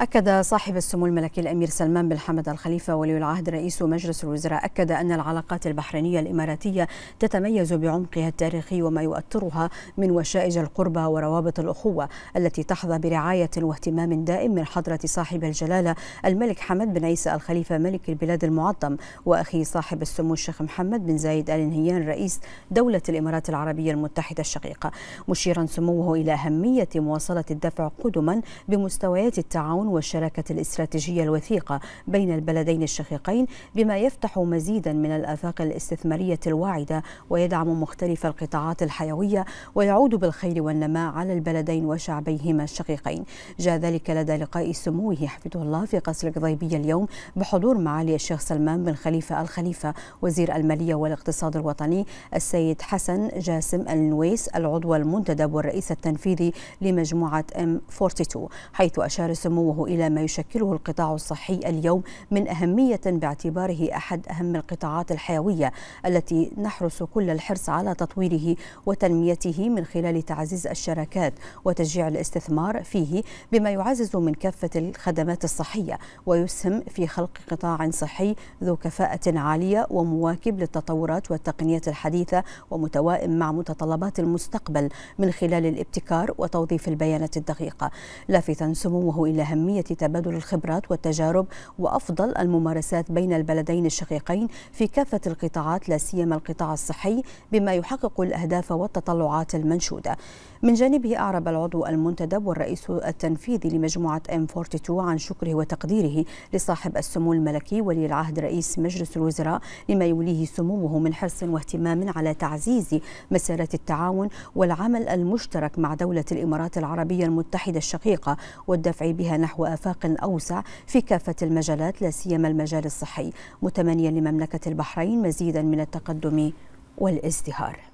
أكد صاحب السمو الملكي الأمير سلمان بن حمد الخليفة ولي العهد رئيس مجلس الوزراء أكد أن العلاقات البحرينية الإماراتية تتميز بعمقها التاريخي وما يؤثرها من وشائج القربة وروابط الأخوة التي تحظى برعاية واهتمام دائم من حضرة صاحب الجلالة الملك حمد بن عيسى الخليفة ملك البلاد المعظم وأخي صاحب السمو الشيخ محمد بن زايد آل نهيان رئيس دولة الإمارات العربية المتحدة الشقيقة مشيرا سموه إلى أهمية مواصلة الدفع قدما بمستويات التعاون التعاون والشراكة الاستراتيجية الوثيقة بين البلدين الشقيقين بما يفتح مزيدا من الآفاق الاستثمارية الواعدة ويدعم مختلف القطاعات الحيوية ويعود بالخير والنماء على البلدين وشعبيهما الشقيقين جاء ذلك لدى لقاء سموه حفظه الله في قصر القضيبية اليوم بحضور معالي الشيخ سلمان بن خليفة الخليفة وزير المالية والاقتصاد الوطني السيد حسن جاسم النويس العضو المنتدب والرئيس التنفيذي لمجموعة M42 حيث أشار سموه انضمامه إلى ما يشكله القطاع الصحي اليوم من أهمية باعتباره أحد أهم القطاعات الحيوية التي نحرص كل الحرص على تطويره وتنميته من خلال تعزيز الشراكات وتشجيع الاستثمار فيه بما يعزز من كافة الخدمات الصحية ويسهم في خلق قطاع صحي ذو كفاءة عالية ومواكب للتطورات والتقنيات الحديثة ومتوائم مع متطلبات المستقبل من خلال الابتكار وتوظيف البيانات الدقيقة لافتا سموه إلى أهمية أهمية تبادل الخبرات والتجارب وأفضل الممارسات بين البلدين الشقيقين في كافة القطاعات لا سيما القطاع الصحي بما يحقق الأهداف والتطلعات المنشودة من جانبه أعرب العضو المنتدب والرئيس التنفيذي لمجموعة M42 عن شكره وتقديره لصاحب السمو الملكي ولي العهد رئيس مجلس الوزراء لما يوليه سموه من حرص واهتمام على تعزيز مسيرة التعاون والعمل المشترك مع دولة الإمارات العربية المتحدة الشقيقة والدفع بها نحو نحو آفاق أوسع في كافة المجالات لا سيما المجال الصحي متمنيا لمملكة البحرين مزيدا من التقدم والازدهار